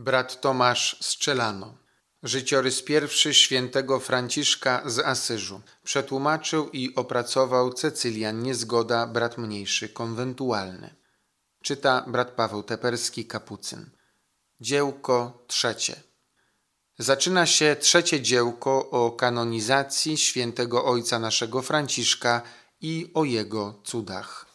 Brat Tomasz strzelano. Życiorys pierwszy świętego Franciszka z Asyżu przetłumaczył i opracował Cecylian Niezgoda, brat mniejszy, konwentualny. Czyta brat Paweł Teperski, kapucyn. Dziełko trzecie. Zaczyna się trzecie dziełko o kanonizacji świętego ojca naszego Franciszka i o jego cudach.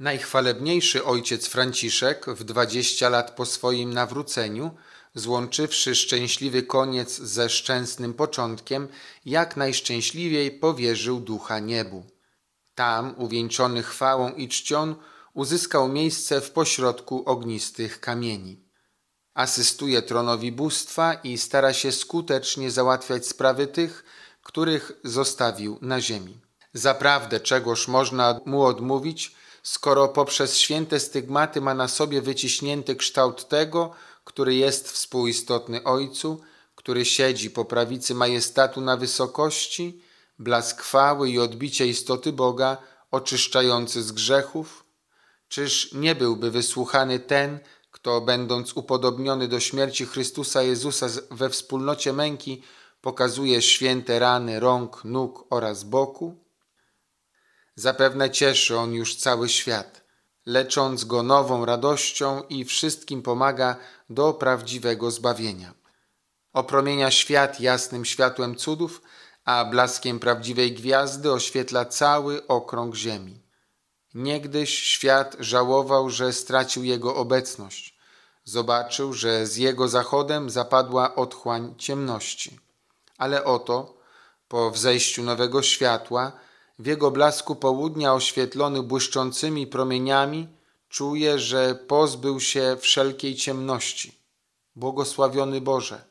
Najchwalebniejszy ojciec Franciszek w dwadzieścia lat po swoim nawróceniu, złączywszy szczęśliwy koniec ze szczęsnym początkiem, jak najszczęśliwiej powierzył ducha niebu. Tam, uwieńczony chwałą i czcią, uzyskał miejsce w pośrodku ognistych kamieni. Asystuje tronowi bóstwa i stara się skutecznie załatwiać sprawy tych, których zostawił na ziemi. Zaprawdę czegoż można mu odmówić – skoro poprzez święte stygmaty ma na sobie wyciśnięty kształt tego, który jest współistotny Ojcu, który siedzi po prawicy majestatu na wysokości, blask chwały i odbicie istoty Boga, oczyszczający z grzechów? Czyż nie byłby wysłuchany ten, kto, będąc upodobniony do śmierci Chrystusa Jezusa we wspólnocie męki, pokazuje święte rany rąk, nóg oraz boku? Zapewne cieszy on już cały świat, lecząc go nową radością i wszystkim pomaga do prawdziwego zbawienia. Opromienia świat jasnym światłem cudów, a blaskiem prawdziwej gwiazdy oświetla cały okrąg ziemi. Niegdyś świat żałował, że stracił jego obecność. Zobaczył, że z jego zachodem zapadła otchłań ciemności. Ale oto, po wzejściu nowego światła, w jego blasku południa oświetlony błyszczącymi promieniami, czuje, że pozbył się wszelkiej ciemności. Błogosławiony Boże,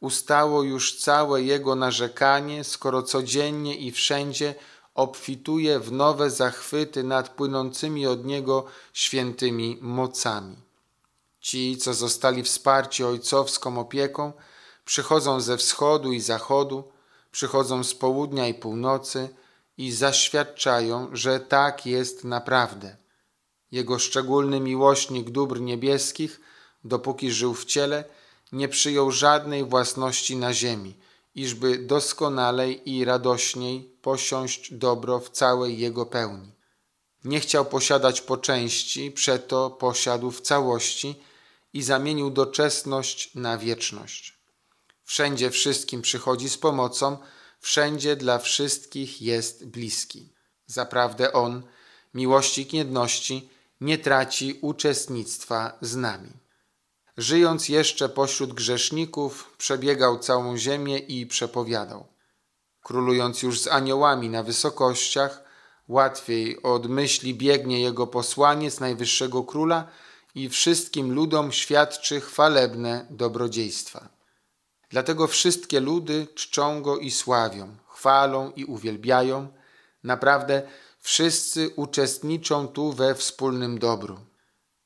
ustało już całe jego narzekanie, skoro codziennie i wszędzie obfituje w nowe zachwyty nad płynącymi od niego świętymi mocami. Ci, co zostali wsparci ojcowską opieką, przychodzą ze wschodu i zachodu, przychodzą z południa i północy, i zaświadczają, że tak jest naprawdę. Jego szczególny miłośnik dóbr niebieskich, dopóki żył w ciele, nie przyjął żadnej własności na ziemi, iżby doskonalej i radośniej posiąść dobro w całej jego pełni. Nie chciał posiadać po części, przeto posiadł w całości i zamienił doczesność na wieczność. Wszędzie wszystkim przychodzi z pomocą, wszędzie dla wszystkich jest bliski. Zaprawdę On, miłości i jedności, nie traci uczestnictwa z nami. Żyjąc jeszcze pośród grzeszników, przebiegał całą ziemię i przepowiadał. Królując już z aniołami na wysokościach, łatwiej od myśli biegnie jego posłaniec najwyższego króla i wszystkim ludom świadczy chwalebne dobrodziejstwa. Dlatego wszystkie ludy czczą go i sławią, chwalą i uwielbiają. Naprawdę wszyscy uczestniczą tu we wspólnym dobru.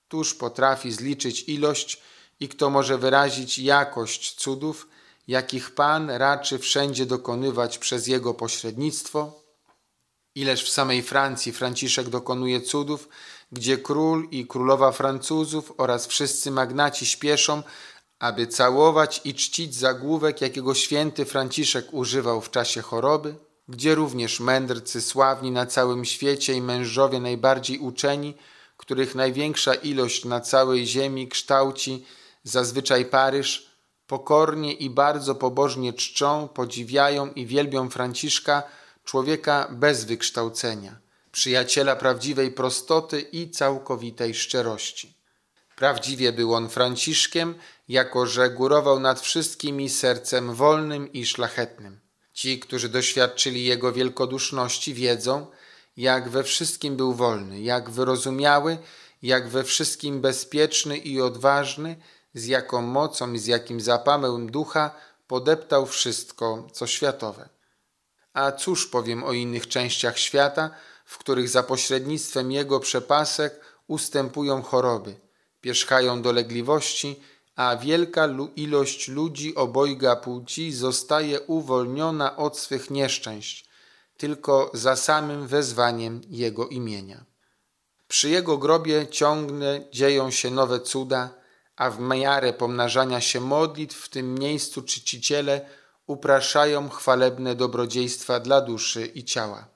Tuż potrafi zliczyć ilość i kto może wyrazić jakość cudów, jakich Pan raczy wszędzie dokonywać przez jego pośrednictwo? Ileż w samej Francji Franciszek dokonuje cudów, gdzie król i królowa Francuzów oraz wszyscy magnaci śpieszą, aby całować i czcić zagłówek, jakiego święty Franciszek używał w czasie choroby, gdzie również mędrcy sławni na całym świecie i mężowie najbardziej uczeni, których największa ilość na całej ziemi kształci zazwyczaj Paryż, pokornie i bardzo pobożnie czczą, podziwiają i wielbią Franciszka, człowieka bez wykształcenia, przyjaciela prawdziwej prostoty i całkowitej szczerości. Prawdziwie był on Franciszkiem, jako że górował nad wszystkimi sercem wolnym i szlachetnym. Ci, którzy doświadczyli jego wielkoduszności, wiedzą, jak we wszystkim był wolny, jak wyrozumiały, jak we wszystkim bezpieczny i odważny, z jaką mocą i z jakim zapałem ducha podeptał wszystko, co światowe. A cóż powiem o innych częściach świata, w których za pośrednictwem jego przepasek ustępują choroby – pierzchają dolegliwości, a wielka ilość ludzi obojga płci zostaje uwolniona od swych nieszczęść, tylko za samym wezwaniem Jego imienia. Przy Jego grobie ciągle dzieją się nowe cuda, a w miarę pomnażania się modlitw w tym miejscu czciciele upraszają chwalebne dobrodziejstwa dla duszy i ciała.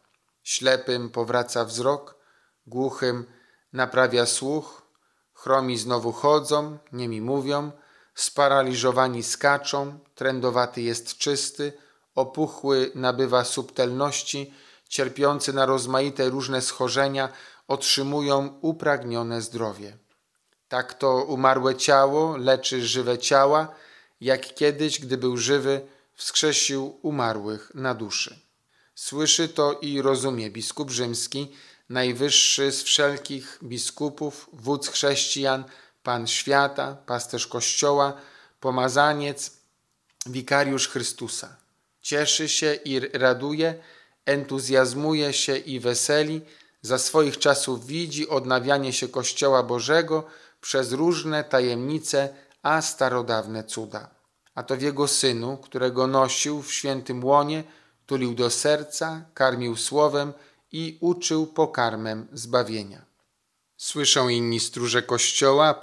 Ślepym powraca wzrok, głuchym naprawia słuch, Chromi znowu chodzą, niemi mówią, sparaliżowani skaczą, trędowaty jest czysty, opuchły nabywa subtelności, cierpiący na rozmaite różne schorzenia otrzymują upragnione zdrowie. Tak to umarłe ciało leczy żywe ciała, jak kiedyś, gdy był żywy, wskrzesił umarłych na duszy. Słyszy to i rozumie biskup rzymski, najwyższy z wszelkich biskupów, wódz chrześcijan, pan świata, pasterz Kościoła, pomazaniec, wikariusz Chrystusa. Cieszy się i raduje, entuzjazmuje się i weseli, za swoich czasów widzi odnawianie się Kościoła Bożego przez różne tajemnice, a starodawne cuda. A to w jego synu, którego nosił w świętym łonie, tulił do serca, karmił słowem, i uczył pokarmem zbawienia. Słyszą inni stróże kościoła,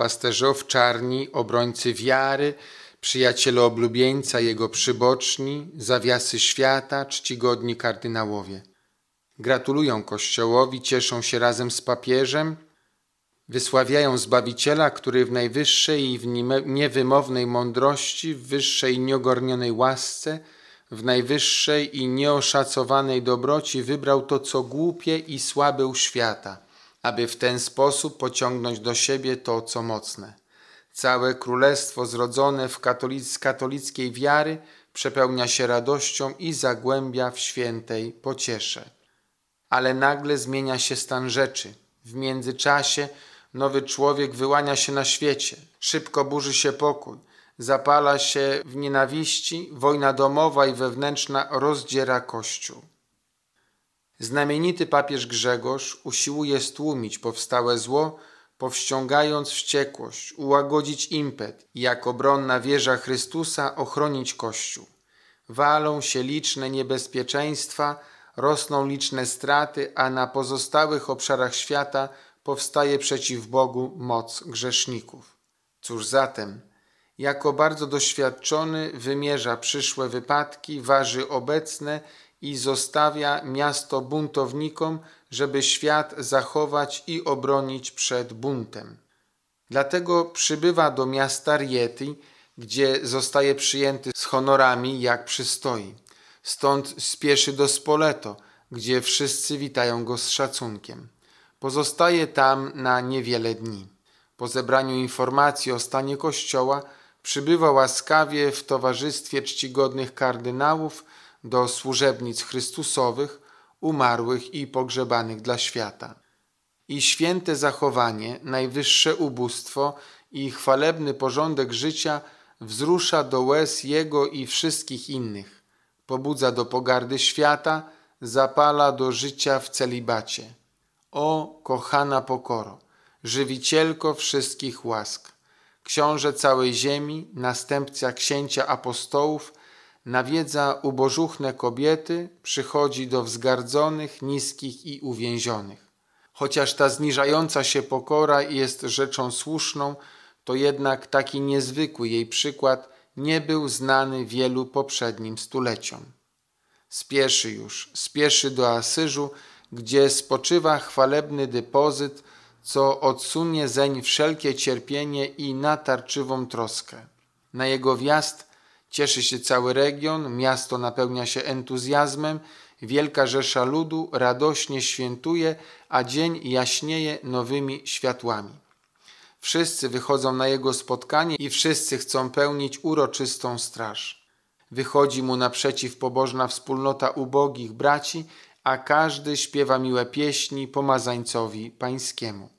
owczarni, obrońcy wiary, przyjaciele oblubieńca, jego przyboczni, zawiasy świata, czcigodni kardynałowie. Gratulują kościołowi, cieszą się razem z papieżem, wysławiają Zbawiciela, który w najwyższej i w niewymownej mądrości, w wyższej nieogornionej łasce – w najwyższej i nieoszacowanej dobroci wybrał to, co głupie i słabe u świata, aby w ten sposób pociągnąć do siebie to, co mocne. Całe królestwo zrodzone w katolic katolickiej wiary przepełnia się radością i zagłębia w świętej pociesze. Ale nagle zmienia się stan rzeczy. W międzyczasie nowy człowiek wyłania się na świecie. Szybko burzy się pokój zapala się w nienawiści, wojna domowa i wewnętrzna rozdziera Kościół. Znamienity papież Grzegorz usiłuje stłumić powstałe zło, powściągając wściekłość, ułagodzić impet i jak obronna wieża Chrystusa ochronić Kościół. Walą się liczne niebezpieczeństwa, rosną liczne straty, a na pozostałych obszarach świata powstaje przeciw Bogu moc grzeszników. Cóż zatem? jako bardzo doświadczony wymierza przyszłe wypadki, waży obecne i zostawia miasto buntownikom, żeby świat zachować i obronić przed buntem. Dlatego przybywa do miasta Rieti, gdzie zostaje przyjęty z honorami jak przystoi. Stąd spieszy do Spoleto, gdzie wszyscy witają go z szacunkiem. Pozostaje tam na niewiele dni. Po zebraniu informacji o stanie kościoła Przybywa łaskawie w towarzystwie czcigodnych kardynałów do służebnic Chrystusowych, umarłych i pogrzebanych dla świata. I święte zachowanie, najwyższe ubóstwo i chwalebny porządek życia wzrusza do łez jego i wszystkich innych, pobudza do pogardy świata, zapala do życia w celibacie. O kochana pokoro, żywicielko wszystkich łask! książę całej ziemi, następca księcia apostołów, nawiedza ubożuchne kobiety, przychodzi do wzgardzonych, niskich i uwięzionych. Chociaż ta zniżająca się pokora jest rzeczą słuszną, to jednak taki niezwykły jej przykład nie był znany wielu poprzednim stuleciom. Spieszy już, spieszy do Asyżu, gdzie spoczywa chwalebny depozyt, co odsunie zeń wszelkie cierpienie i natarczywą troskę. Na jego wjazd cieszy się cały region, miasto napełnia się entuzjazmem, wielka rzesza ludu radośnie świętuje, a dzień jaśnieje nowymi światłami. Wszyscy wychodzą na jego spotkanie i wszyscy chcą pełnić uroczystą straż. Wychodzi mu naprzeciw pobożna wspólnota ubogich braci, a każdy śpiewa miłe pieśni pomazańcowi pańskiemu.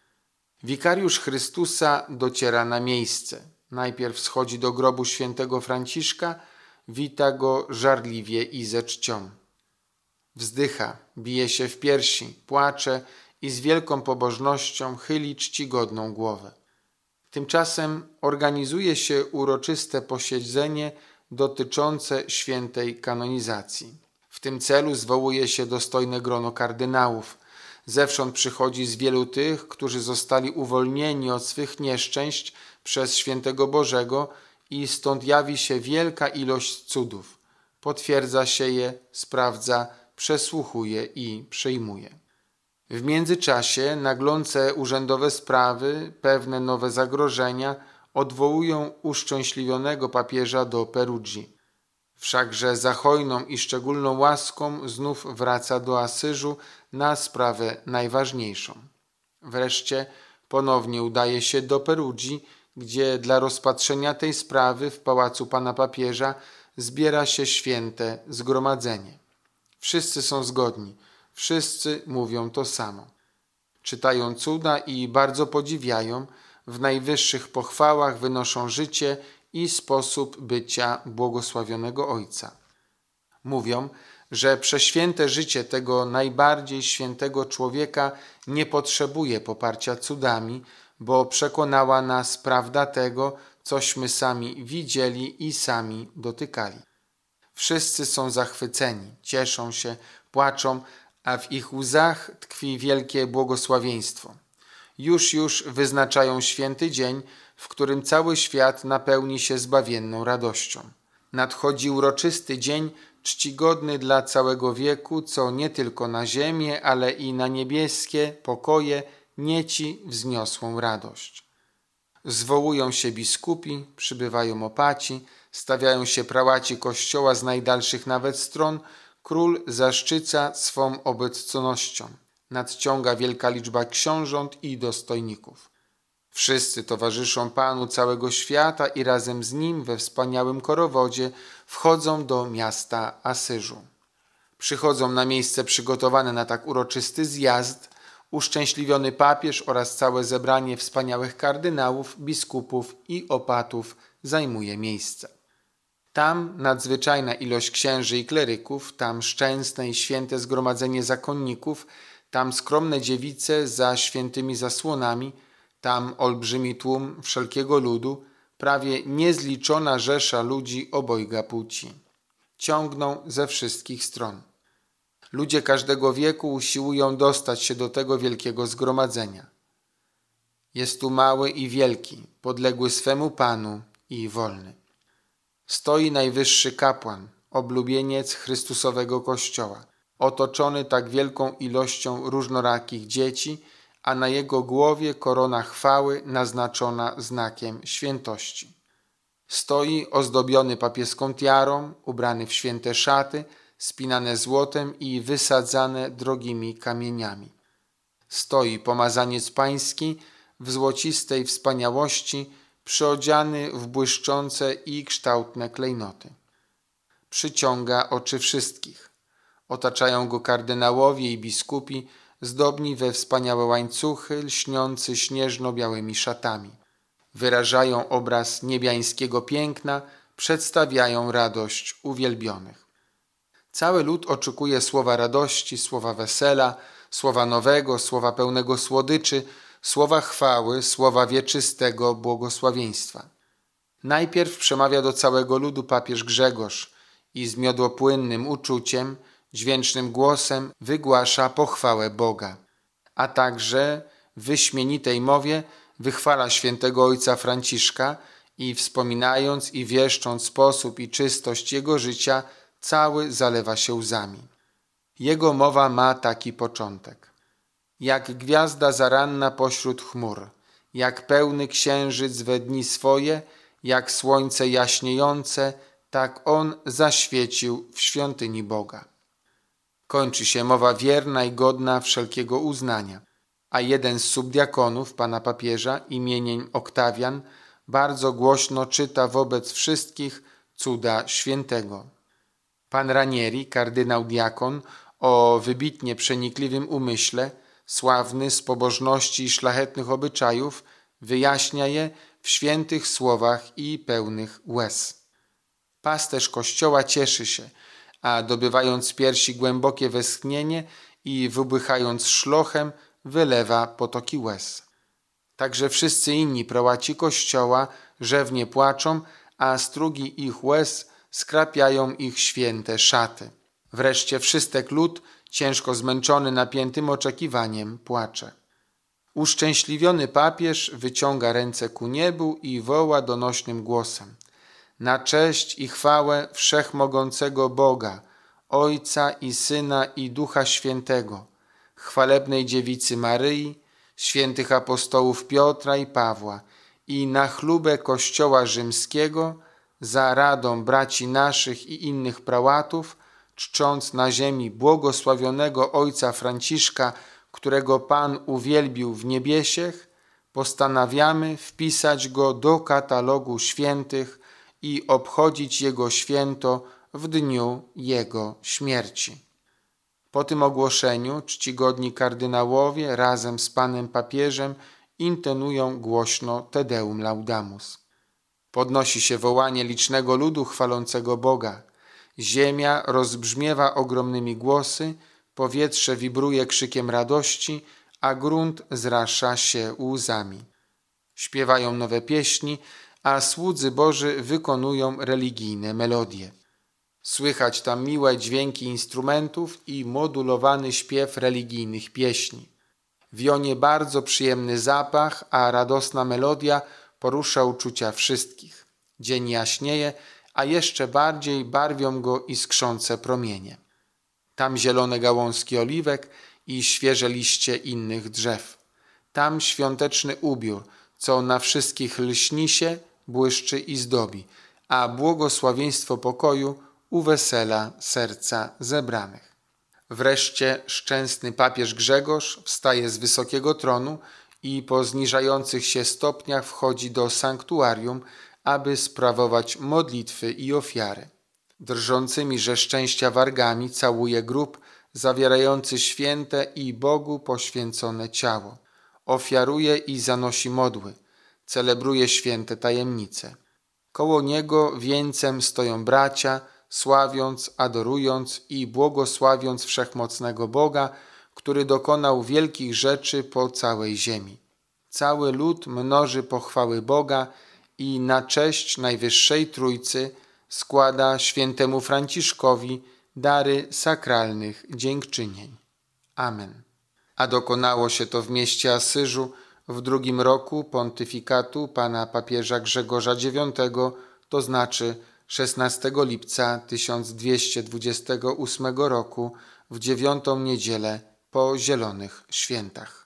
Wikariusz Chrystusa dociera na miejsce. Najpierw schodzi do grobu świętego Franciszka, wita go żarliwie i ze czcią. Wzdycha, bije się w piersi, płacze i z wielką pobożnością chyli czcigodną głowę. Tymczasem organizuje się uroczyste posiedzenie dotyczące świętej kanonizacji. W tym celu zwołuje się dostojne grono kardynałów. Zewsząd przychodzi z wielu tych, którzy zostali uwolnieni od swych nieszczęść przez świętego Bożego i stąd jawi się wielka ilość cudów. Potwierdza się je, sprawdza, przesłuchuje i przyjmuje. W międzyczasie naglące urzędowe sprawy, pewne nowe zagrożenia odwołują uszczęśliwionego papieża do Perugii. Wszakże za hojną i szczególną łaską znów wraca do Asyżu na sprawę najważniejszą. Wreszcie ponownie udaje się do Perudzi, gdzie dla rozpatrzenia tej sprawy w pałacu pana papieża zbiera się święte zgromadzenie. Wszyscy są zgodni, wszyscy mówią to samo. Czytają cuda i bardzo podziwiają, w najwyższych pochwałach wynoszą życie i sposób bycia błogosławionego Ojca. Mówią, że prześwięte życie tego najbardziej świętego człowieka nie potrzebuje poparcia cudami, bo przekonała nas prawda tego, cośmy sami widzieli i sami dotykali. Wszyscy są zachwyceni, cieszą się, płaczą, a w ich łzach tkwi wielkie błogosławieństwo. Już, już wyznaczają święty dzień, w którym cały świat napełni się zbawienną radością. Nadchodzi uroczysty dzień, czcigodny dla całego wieku, co nie tylko na ziemię, ale i na niebieskie pokoje nieci wzniosłą radość. Zwołują się biskupi, przybywają opaci, stawiają się prałaci kościoła z najdalszych nawet stron, król zaszczyca swą obecnością. Nadciąga wielka liczba książąt i dostojników. Wszyscy towarzyszą Panu całego świata i razem z Nim we wspaniałym korowodzie wchodzą do miasta Asyżu. Przychodzą na miejsce przygotowane na tak uroczysty zjazd uszczęśliwiony papież oraz całe zebranie wspaniałych kardynałów, biskupów i opatów zajmuje miejsce. Tam nadzwyczajna ilość księży i kleryków, tam szczęsne i święte zgromadzenie zakonników, tam skromne dziewice za świętymi zasłonami, tam olbrzymi tłum wszelkiego ludu, prawie niezliczona rzesza ludzi obojga płci. Ciągną ze wszystkich stron. Ludzie każdego wieku usiłują dostać się do tego wielkiego zgromadzenia. Jest tu mały i wielki, podległy swemu Panu i wolny. Stoi najwyższy kapłan, oblubieniec Chrystusowego Kościoła, otoczony tak wielką ilością różnorakich dzieci – a na jego głowie korona chwały naznaczona znakiem świętości. Stoi ozdobiony papieską tiarą, ubrany w święte szaty, spinane złotem i wysadzane drogimi kamieniami. Stoi pomazaniec pański w złocistej wspaniałości, przyodziany w błyszczące i kształtne klejnoty. Przyciąga oczy wszystkich. Otaczają go kardynałowie i biskupi, zdobni we wspaniałe łańcuchy, lśniący śnieżno-białymi szatami. Wyrażają obraz niebiańskiego piękna, przedstawiają radość uwielbionych. Cały lud oczekuje słowa radości, słowa wesela, słowa nowego, słowa pełnego słodyczy, słowa chwały, słowa wieczystego błogosławieństwa. Najpierw przemawia do całego ludu papież Grzegorz i z miodłopłynnym uczuciem – dźwięcznym głosem wygłasza pochwałę Boga, a także w wyśmienitej mowie wychwala świętego ojca Franciszka i wspominając i wieszcząc sposób i czystość jego życia, cały zalewa się łzami. Jego mowa ma taki początek. Jak gwiazda zaranna pośród chmur, jak pełny księżyc we dni swoje, jak słońce jaśniejące, tak on zaświecił w świątyni Boga kończy się mowa wierna i godna wszelkiego uznania. A jeden z subdiakonów pana papieża imieniem Oktawian bardzo głośno czyta wobec wszystkich cuda świętego. Pan Ranieri, kardynał diakon, o wybitnie przenikliwym umyśle, sławny z pobożności i szlachetnych obyczajów, wyjaśnia je w świętych słowach i pełnych łez. Pasterz Kościoła cieszy się – a dobywając z piersi głębokie westchnienie i wybuchając szlochem, wylewa potoki łez. Także wszyscy inni prołaci kościoła rzewnie płaczą, a strugi ich łez skrapiają ich święte szaty. Wreszcie wszystek lud, ciężko zmęczony napiętym oczekiwaniem, płacze. Uszczęśliwiony papież wyciąga ręce ku niebu i woła donośnym głosem – na cześć i chwałę wszechmogącego Boga, Ojca i Syna i Ducha Świętego, chwalebnej dziewicy Maryi, świętych apostołów Piotra i Pawła i na chlubę Kościoła Rzymskiego za radą braci naszych i innych prałatów, czcząc na ziemi błogosławionego Ojca Franciszka, którego Pan uwielbił w niebiesiech, postanawiamy wpisać go do katalogu świętych – i obchodzić jego święto w dniu jego śmierci. Po tym ogłoszeniu czcigodni kardynałowie razem z panem papieżem intenują głośno Tedeum Laudamus. Podnosi się wołanie licznego ludu chwalącego Boga. Ziemia rozbrzmiewa ogromnymi głosy, powietrze wibruje krzykiem radości, a grunt zrasza się łzami. Śpiewają nowe pieśni, a słudzy Boży wykonują religijne melodie. Słychać tam miłe dźwięki instrumentów i modulowany śpiew religijnych pieśni. Wionie bardzo przyjemny zapach, a radosna melodia porusza uczucia wszystkich. Dzień jaśnieje, a jeszcze bardziej barwią go iskrzące promienie. Tam zielone gałązki oliwek i świeże liście innych drzew. Tam świąteczny ubiór, co na wszystkich lśni się błyszczy i zdobi, a błogosławieństwo pokoju uwesela serca zebranych. Wreszcie szczęsny papież Grzegorz wstaje z wysokiego tronu i po zniżających się stopniach wchodzi do sanktuarium, aby sprawować modlitwy i ofiary. Drżącymi że szczęścia wargami całuje grób zawierający święte i Bogu poświęcone ciało. Ofiaruje i zanosi modły celebruje święte tajemnice. Koło niego wieńcem stoją bracia, sławiąc, adorując i błogosławiąc wszechmocnego Boga, który dokonał wielkich rzeczy po całej ziemi. Cały lud mnoży pochwały Boga i na cześć Najwyższej Trójcy składa świętemu Franciszkowi dary sakralnych dziękczynień. Amen. A dokonało się to w mieście Asyżu, w drugim roku pontyfikatu pana papieża Grzegorza IX, to znaczy 16 lipca 1228 roku w dziewiątą niedzielę po Zielonych Świętach.